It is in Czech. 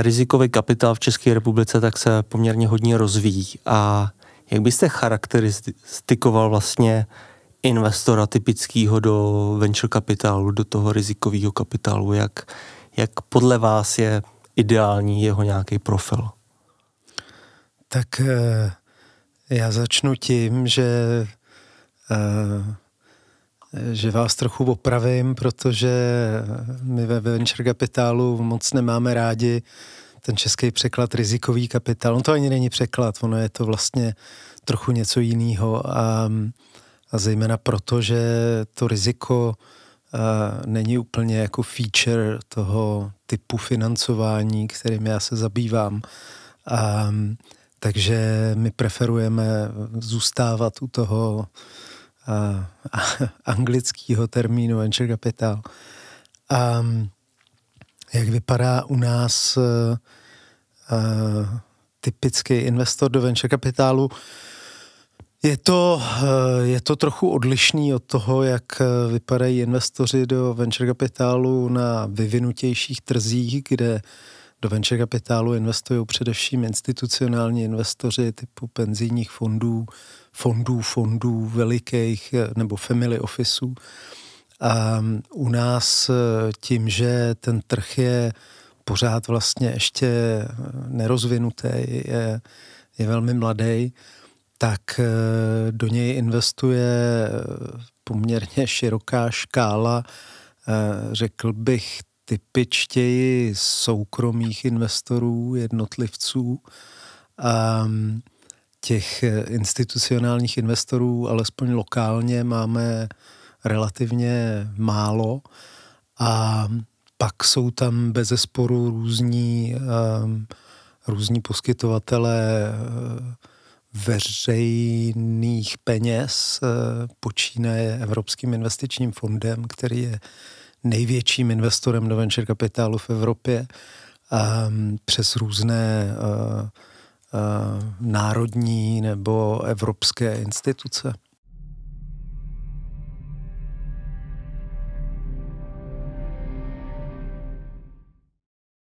Rizikový kapitál v České republice tak se poměrně hodně rozvíjí a jak byste charakteristikoval vlastně investora typického do venture kapitálu, do toho rizikového kapitálu, jak, jak podle vás je ideální jeho nějaký profil? Tak eh, já začnu tím, že eh, že vás trochu opravím, protože my ve venture kapitálu moc nemáme rádi ten český překlad rizikový kapitál. On to ani není překlad, ono je to vlastně trochu něco jiného a, a zejména proto, že to riziko a, není úplně jako feature toho typu financování, kterým já se zabývám. A, takže my preferujeme zůstávat u toho a, anglického termínu venture capital. A jak vypadá u nás a, e, e, typický investor do venture kapitálu? Je to, e, je to trochu odlišný od toho, jak vypadají investoři do venture kapitálu na vyvinutějších trzích, kde uh, do venture kapitálu investují především institucionální investoři typu penzijních fondů, fondů, fondů velikých eh, nebo family officeů. A mm, u nás eh, tím, že ten trh je pořád vlastně ještě eh, nerozvinutý, je, je velmi mladý, tak do něj investuje poměrně široká škála, řekl bych, typičtěji soukromých investorů, jednotlivců, um, těch institucionálních investorů, alespoň lokálně, máme relativně málo. A pak jsou tam bez zesporu různí, um, různí poskytovatele eh, veřejných peněz, eh, počínaje Evropským investičním fondem, který je největším investorem do venture kapitálu v Evropě um, přes různé uh, uh, národní nebo evropské instituce.